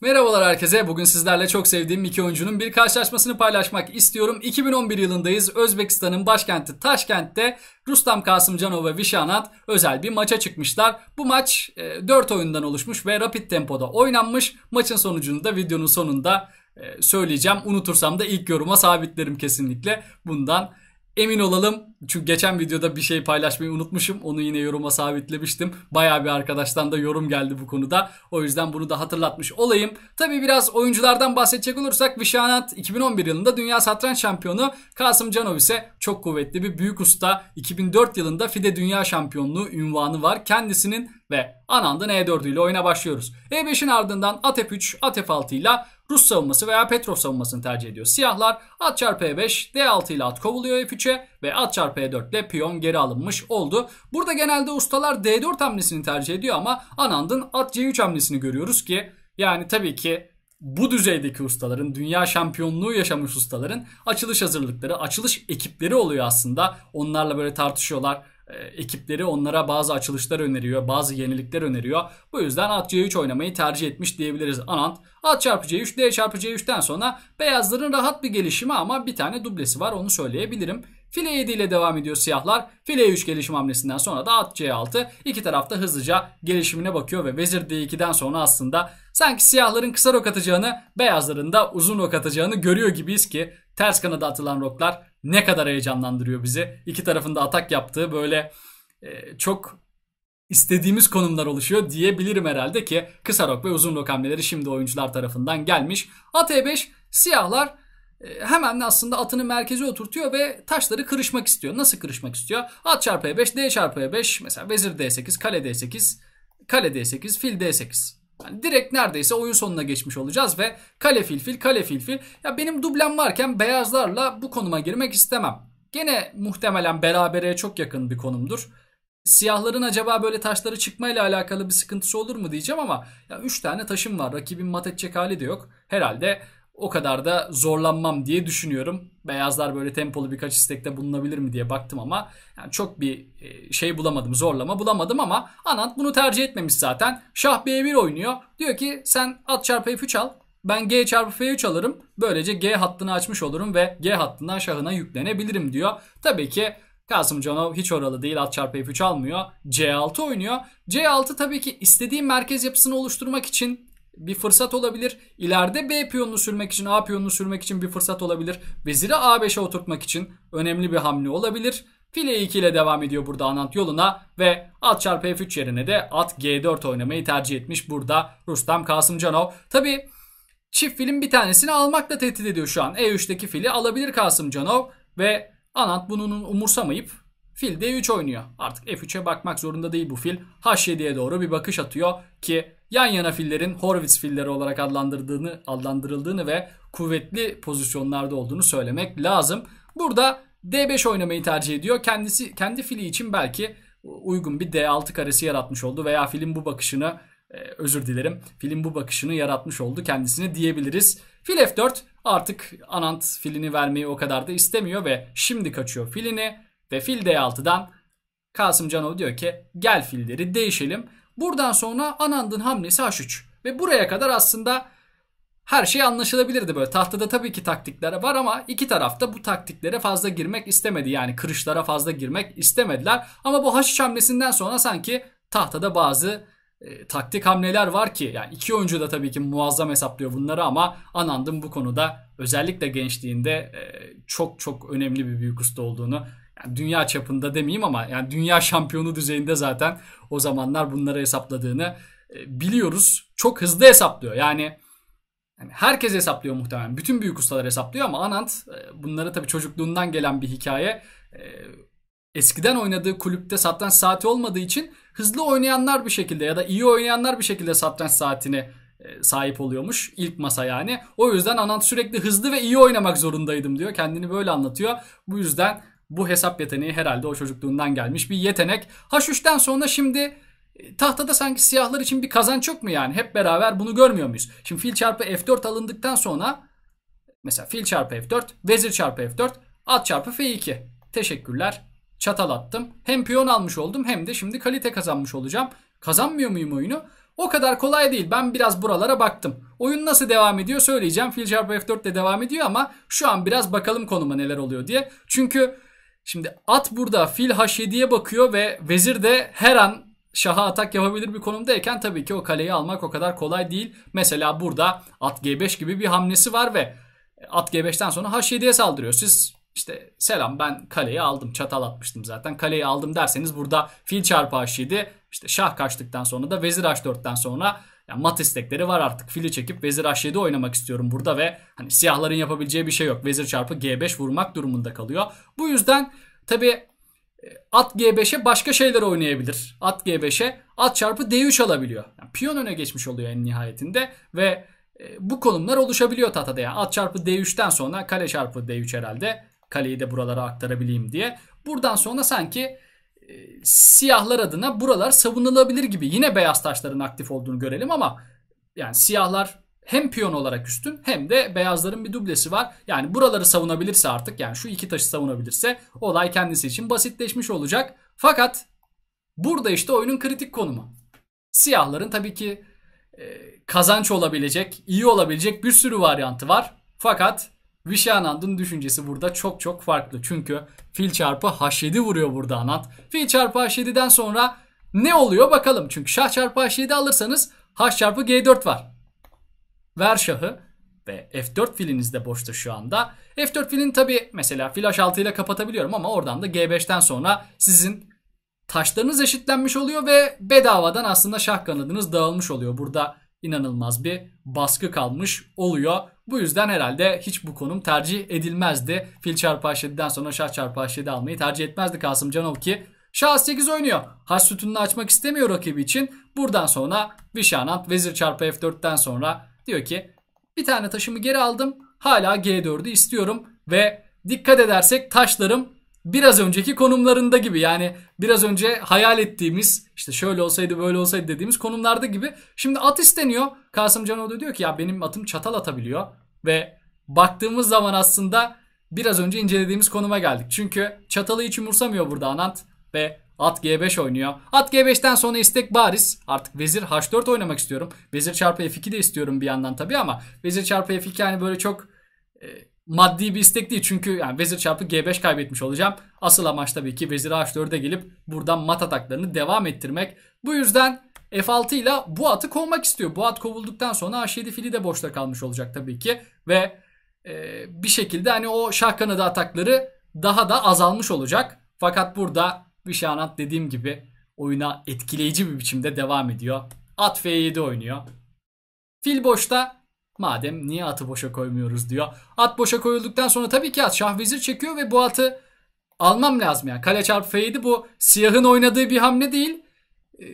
Merhabalar herkese. Bugün sizlerle çok sevdiğim iki oyuncunun bir karşılaşmasını paylaşmak istiyorum. 2011 yılındayız. Özbekistan'ın başkenti Taşkent'te Rustam Kasımcanov ve Vişanat özel bir maça çıkmışlar. Bu maç 4 e, oyundan oluşmuş ve rapid tempoda oynanmış. Maçın sonucunu da videonun sonunda e, söyleyeceğim. Unutursam da ilk yoruma sabitlerim kesinlikle. Bundan Emin olalım çünkü geçen videoda bir şey paylaşmayı unutmuşum. Onu yine yoruma sabitlemiştim. Baya bir arkadaştan da yorum geldi bu konuda. O yüzden bunu da hatırlatmış olayım. Tabi biraz oyunculardan bahsedecek olursak Vişanat 2011 yılında Dünya Satranç Şampiyonu Kasım Canov ise çok kuvvetli bir büyük usta. 2004 yılında FIDE Dünya Şampiyonluğu ünvanı var. Kendisinin ve Anand'ın e 4 ile oyuna başlıyoruz. E5'in ardından at F3, at F6 ile Rus savunması veya Petrov savunmasını tercih ediyor. Siyahlar at çarpı E5, D6 ile at kovuluyor F3'e ve at çarpı E4 ile piyon geri alınmış oldu. Burada genelde ustalar D4 hamlesini tercih ediyor ama Anand'ın at C3 hamlesini görüyoruz ki yani tabii ki bu düzeydeki ustaların, dünya şampiyonluğu yaşamış ustaların açılış hazırlıkları, açılış ekipleri oluyor aslında. Onlarla böyle tartışıyorlar e, ekipleri onlara bazı açılışlar öneriyor, bazı yenilikler öneriyor. Bu yüzden at C3 oynamayı tercih etmiş diyebiliriz Anant. At çarpı C3, D çarpı C3'ten sonra beyazların rahat bir gelişimi ama bir tane dublesi var onu söyleyebilirim. File 7 ile devam ediyor siyahlar. File 3 gelişim hamlesinden sonra da at C6. İki tarafta hızlıca gelişimine bakıyor ve vezir D2'den sonra aslında sanki siyahların kısa rok atacağını, beyazların da uzun rok atacağını görüyor gibiyiz ki ters kanada atılan roklar ne kadar heyecanlandırıyor bizi. İki tarafında atak yaptığı böyle e, çok istediğimiz konumlar oluşuyor diyebilirim herhalde ki kısa rok ve uzun rok hamleleri şimdi oyuncular tarafından gelmiş. AT5 siyahlar e, hemen aslında atını merkeze oturtuyor ve taşları kırışmak istiyor. Nasıl kırışmak istiyor? At çarpı e5, d çarpı e5, mesela vezir d8, kale d8, kale d8, fil d8. Yani direkt neredeyse oyun sonuna geçmiş olacağız ve kale filfil kale filfil. Ya benim dublem varken beyazlarla bu konuma girmek istemem. Gene muhtemelen berabereye çok yakın bir konumdur. Siyahların acaba böyle taşları çıkmayla alakalı bir sıkıntısı olur mu diyeceğim ama ya 3 tane taşım var. Rakibin mat edecek hali de yok. Herhalde o kadar da zorlanmam diye düşünüyorum. Beyazlar böyle tempolu birkaç istekte bulunabilir mi diye baktım ama yani çok bir e, şey bulamadım. Zorlama bulamadım ama Anant bunu tercih etmemiş zaten. Şah B1 oynuyor. Diyor ki sen at çarpı F3 al. Ben G çarpı F3 alırım. Böylece G hattını açmış olurum ve G hattından şahına yüklenebilirim diyor. Tabii ki Kasım Canov hiç oralı değil at çarpı F3 almıyor. C6 oynuyor. C6 tabii ki istediğim merkez yapısını oluşturmak için bir fırsat olabilir. İleride B piyonunu sürmek için, A piyonunu sürmek için bir fırsat olabilir. Veziri A5'e oturtmak için önemli bir hamle olabilir. File 2 ile devam ediyor burada Anant yoluna ve at çarpı F3 yerine de at G4 oynamayı tercih etmiş burada Rustam Kasımcanov. Tabi çift filin bir tanesini almakla tehdit ediyor şu an. E3'teki fili alabilir Kasımcanov ve Anant bunun umursamayıp Fil D3 oynuyor. Artık F3'e bakmak zorunda değil bu fil. H7'ye doğru bir bakış atıyor ki yan yana fillerin Horvitz filleri olarak adlandırdığını, adlandırıldığını ve kuvvetli pozisyonlarda olduğunu söylemek lazım. Burada D5 oynamayı tercih ediyor. Kendisi kendi fili için belki uygun bir D6 karesi yaratmış oldu veya filin bu bakışını e, özür dilerim. Filin bu bakışını yaratmış oldu kendisini diyebiliriz. Fil F4 artık Anant filini vermeyi o kadar da istemiyor ve şimdi kaçıyor filini. Ve fil D6'dan Kasım Canov diyor ki gel filleri değişelim. Buradan sonra Anand'ın hamlesi H3. Ve buraya kadar aslında her şey anlaşılabilirdi böyle. Tahtada tabii ki taktikler var ama iki tarafta bu taktiklere fazla girmek istemedi. Yani kırışlara fazla girmek istemediler. Ama bu H3 hamlesinden sonra sanki tahtada bazı e, taktik hamleler var ki yani iki oyuncu da tabii ki muazzam hesaplıyor bunları ama Anand'ın bu konuda özellikle gençliğinde e, çok çok önemli bir büyük usta olduğunu yani dünya çapında demeyeyim ama yani dünya şampiyonu düzeyinde zaten o zamanlar bunları hesapladığını e, biliyoruz. Çok hızlı hesaplıyor. Yani, yani herkes hesaplıyor muhtemelen. Bütün büyük ustalar hesaplıyor ama Anant e, bunlara tabii çocukluğundan gelen bir hikaye. E, eskiden oynadığı kulüpte satranç saati olmadığı için hızlı oynayanlar bir şekilde ya da iyi oynayanlar bir şekilde satranç saatini sahip oluyormuş. ilk masa yani. O yüzden Anant sürekli hızlı ve iyi oynamak zorundaydım diyor. Kendini böyle anlatıyor. Bu yüzden bu hesap yeteneği herhalde o çocukluğundan gelmiş bir yetenek. H3'ten sonra şimdi e, tahtada sanki siyahlar için bir kazanç yok mu yani? Hep beraber bunu görmüyor muyuz? Şimdi fil çarpı F4 alındıktan sonra mesela fil çarpı F4, vezir çarpı F4, at çarpı F2. Teşekkürler. Çatal attım. Hem piyon almış oldum hem de şimdi kalite kazanmış olacağım. Kazanmıyor muyum oyunu? O kadar kolay değil. Ben biraz buralara baktım. Oyun nasıl devam ediyor söyleyeceğim. Fil çarpı F4 de devam ediyor ama şu an biraz bakalım konuma neler oluyor diye. Çünkü Şimdi at burada fil h7'ye bakıyor ve vezir de her an şaha atak yapabilir bir konumdayken tabii ki o kaleyi almak o kadar kolay değil. Mesela burada at g5 gibi bir hamlesi var ve at g5'ten sonra h7'ye saldırıyor. Siz işte selam ben kaleyi aldım. Çatal atmıştım zaten. Kaleyi aldım derseniz burada fil çarpı h7. işte şah kaçtıktan sonra da vezir h4'ten sonra yani mat istekleri var artık. Fili çekip vezir h7 oynamak istiyorum burada ve hani siyahların yapabileceği bir şey yok. Vezir çarpı g5 vurmak durumunda kalıyor. Bu yüzden tabi e, at g5'e başka şeyler oynayabilir. At g5'e at çarpı d3 alabiliyor. Yani piyon öne geçmiş oluyor en nihayetinde ve e, bu konumlar oluşabiliyor tahtada. Yani at çarpı d3'ten sonra kale çarpı d3 herhalde Kaleyi de buralara aktarabileyim diye. Buradan sonra sanki e, siyahlar adına buralar savunulabilir gibi. Yine beyaz taşların aktif olduğunu görelim ama yani siyahlar hem piyon olarak üstün hem de beyazların bir dublesi var. Yani buraları savunabilirse artık yani şu iki taşı savunabilirse olay kendisi için basitleşmiş olacak. Fakat burada işte oyunun kritik konumu. Siyahların tabii ki e, kazanç olabilecek, iyi olabilecek bir sürü varyantı var. Fakat Vişanand'ın düşüncesi burada çok çok farklı. Çünkü fil çarpı h7 vuruyor burada Anand. Fil çarpı h7'den sonra ne oluyor bakalım. Çünkü şah çarpı h7 alırsanız h çarpı g4 var. Ver şahı ve f4 filiniz de boşta şu anda. F4 filin tabi mesela fil h6 ile kapatabiliyorum ama oradan da g5'ten sonra sizin taşlarınız eşitlenmiş oluyor ve bedavadan aslında şah kanadınız dağılmış oluyor. Burada inanılmaz bir baskı kalmış oluyor. Bu yüzden herhalde hiç bu konum tercih edilmezdi. Fil çarpı h7'den sonra şah çarpı h7 almayı tercih etmezdi Kasım Canov ki Şah 8 oynuyor. Has sütununu açmak istemiyor rakibi için. Buradan sonra Vişanant vezir çarpı f4'ten sonra diyor ki bir tane taşımı geri aldım. Hala g4'ü istiyorum ve dikkat edersek taşlarım biraz önceki konumlarında gibi yani biraz önce hayal ettiğimiz işte şöyle olsaydı böyle olsaydı dediğimiz konumlarda gibi. Şimdi at isteniyor. Kasım Canoğlu diyor ki ya benim atım çatal atabiliyor ve baktığımız zaman aslında biraz önce incelediğimiz konuma geldik. Çünkü çatalı hiç umursamıyor burada Anant ve At G5 oynuyor. At G5'ten sonra istek bariz. Artık vezir H4 oynamak istiyorum. Vezir çarpı F2 de istiyorum bir yandan tabii ama vezir çarpı F2 yani böyle çok e, maddi bir istek değil. Çünkü yani vezir çarpı G5 kaybetmiş olacağım. Asıl amaç tabii ki vezir H4'e gelip buradan mat ataklarını devam ettirmek. Bu yüzden F6 ile bu atı kovmak istiyor. Bu at kovulduktan sonra H7 fili de boşta kalmış olacak tabii ki. Ve e, bir şekilde hani o şah kanadı atakları daha da azalmış olacak. Fakat burada bir şanat dediğim gibi oyuna etkileyici bir biçimde devam ediyor. At F7 oynuyor. Fil boşta Madem niye atı boşa koymuyoruz diyor. At boşa koyulduktan sonra tabii ki at şah şahvezir çekiyor ve bu atı almam lazım. Yani kale çarpı f bu siyahın oynadığı bir hamle değil. Ee,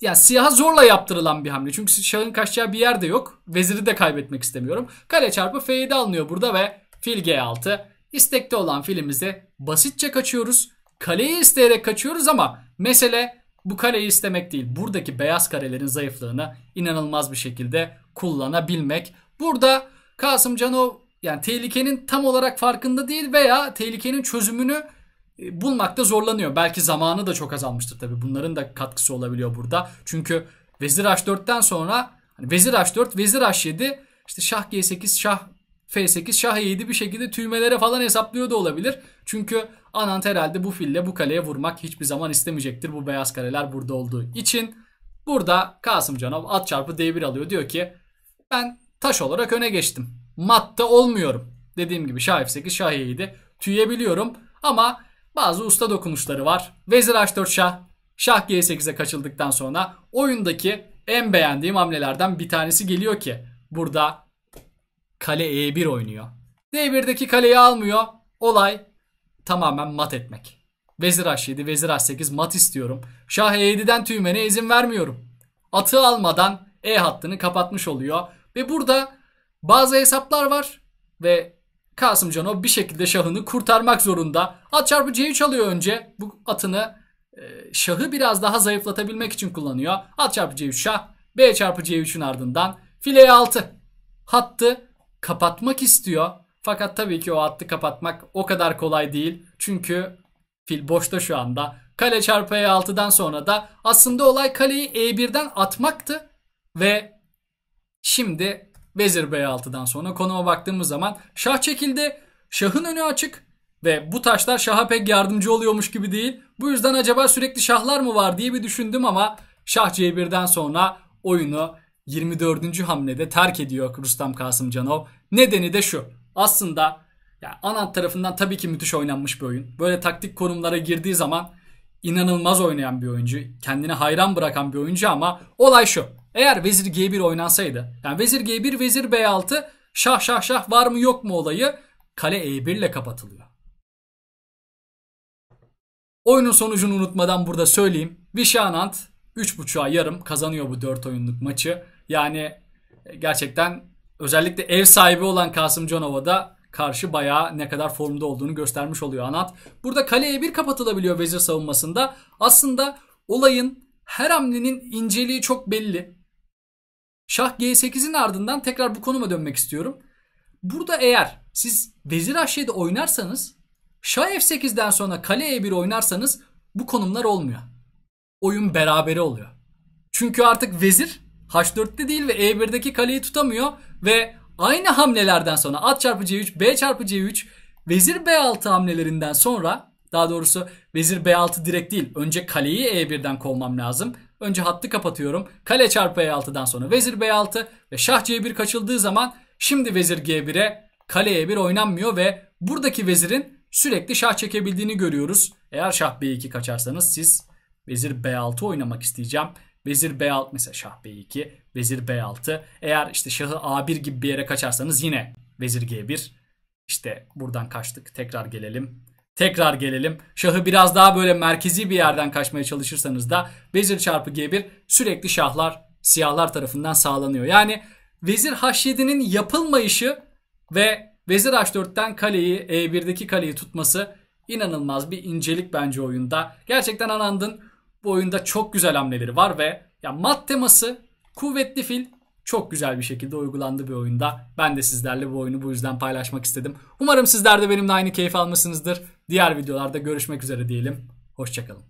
yani siyaha zorla yaptırılan bir hamle. Çünkü şahın kaçacağı bir yer de yok. Veziri de kaybetmek istemiyorum. Kale çarpı f7 alınıyor burada ve fil g6. İstekte olan filimizi basitçe kaçıyoruz. Kaleyi isteyerek kaçıyoruz ama mesele bu kaleyi istemek değil. Buradaki beyaz karelerin zayıflığını inanılmaz bir şekilde kullanabilmek. Burada Kasım Canov yani tehlikenin tam olarak farkında değil veya tehlikenin çözümünü e, bulmakta zorlanıyor. Belki zamanı da çok azalmıştır tabi. Bunların da katkısı olabiliyor burada. Çünkü Vezir H4'ten sonra hani Vezir H4, Vezir H7 işte Şah G8, Şah F8, Şah E7 bir şekilde tüymelere falan hesaplıyor da olabilir. Çünkü Anant herhalde bu fille bu kaleye vurmak hiçbir zaman istemeyecektir bu beyaz kareler burada olduğu için. Burada Kasım Canov at çarpı D1 alıyor. Diyor ki ben taş olarak öne geçtim. Matta olmuyorum. Dediğim gibi şah f8 şah e7 tüyebiliyorum ama bazı usta dokunuşları var. Vezir h4 şah şah g8'e kaçıldıktan sonra oyundaki en beğendiğim hamlelerden bir tanesi geliyor ki burada kale e1 oynuyor. d1'deki kaleyi almıyor. Olay tamamen mat etmek. Vezir h7, vezir h8 mat istiyorum. Şah e7'den tüymene izin vermiyorum. Atı almadan e hattını kapatmış oluyor. Ve burada bazı hesaplar var ve Kasımcan o bir şekilde şahını kurtarmak zorunda. At çarpı C3 alıyor önce. Bu atını e, şahı biraz daha zayıflatabilmek için kullanıyor. At çarpı C3 şah. B çarpı C3'ün ardından fileye 6. Hattı kapatmak istiyor. Fakat tabii ki o hattı kapatmak o kadar kolay değil. Çünkü fil boşta şu anda. Kale çarpı E6'dan sonra da aslında olay kaleyi E1'den atmaktı. Ve Şimdi Vezir B6'dan sonra konuma baktığımız zaman şah çekildi. Şahın önü açık ve bu taşlar şaha pek yardımcı oluyormuş gibi değil. Bu yüzden acaba sürekli şahlar mı var diye bir düşündüm ama şah C1'den sonra oyunu 24. hamlede terk ediyor Rustam Kasımcanov. Nedeni de şu. Aslında yani Anant tarafından tabii ki müthiş oynanmış bir oyun. Böyle taktik konumlara girdiği zaman inanılmaz oynayan bir oyuncu. Kendini hayran bırakan bir oyuncu ama olay şu. Eğer vezir g1 oynansaydı yani vezir g1 vezir b6 şah şah şah var mı yok mu olayı kale e1 ile kapatılıyor. Oyunun sonucunu unutmadan burada söyleyeyim. Vişanant 3.5'a yarım kazanıyor bu 4 oyunluk maçı. Yani e, gerçekten özellikle ev sahibi olan Kasım Canova'da karşı bayağı ne kadar formda olduğunu göstermiş oluyor Anat. Burada kale E1 kapatılabiliyor vezir savunmasında. Aslında olayın her hamlenin inceliği çok belli. Şah G8'in ardından tekrar bu konuma dönmek istiyorum. Burada eğer siz vezir h 7de oynarsanız Şah F8'den sonra kale E1 oynarsanız bu konumlar olmuyor. Oyun berabere oluyor. Çünkü artık vezir H4'te değil ve E1'deki kaleyi tutamıyor ve aynı hamlelerden sonra at çarpı C3, B çarpı C3, vezir B6 hamlelerinden sonra daha doğrusu vezir B6 direkt değil önce kaleyi E1'den kovmam lazım. Önce hattı kapatıyorum. Kale çarpı E6'dan sonra vezir B6 ve şah C1 kaçıldığı zaman şimdi vezir G1'e kale E1 oynanmıyor ve buradaki vezirin sürekli şah çekebildiğini görüyoruz. Eğer şah B2 kaçarsanız siz vezir B6 oynamak isteyeceğim. Vezir B6 mesela şah B2, vezir B6. Eğer işte şahı A1 gibi bir yere kaçarsanız yine vezir G1. İşte buradan kaçtık tekrar gelelim. Tekrar gelelim. Şahı biraz daha böyle merkezi bir yerden kaçmaya çalışırsanız da vezir çarpı g1 sürekli şahlar siyahlar tarafından sağlanıyor. Yani vezir h7'nin yapılmayışı ve vezir h4'ten kaleyi e1'deki kaleyi tutması inanılmaz bir incelik bence oyunda. Gerçekten Anand'ın bu oyunda çok güzel hamleleri var ve ya mat teması kuvvetli fil çok güzel bir şekilde uygulandı bir oyunda. Ben de sizlerle bu oyunu bu yüzden paylaşmak istedim. Umarım sizler de benimle aynı keyif almışsınızdır. Diğer videolarda görüşmek üzere diyelim. Hoşçakalın.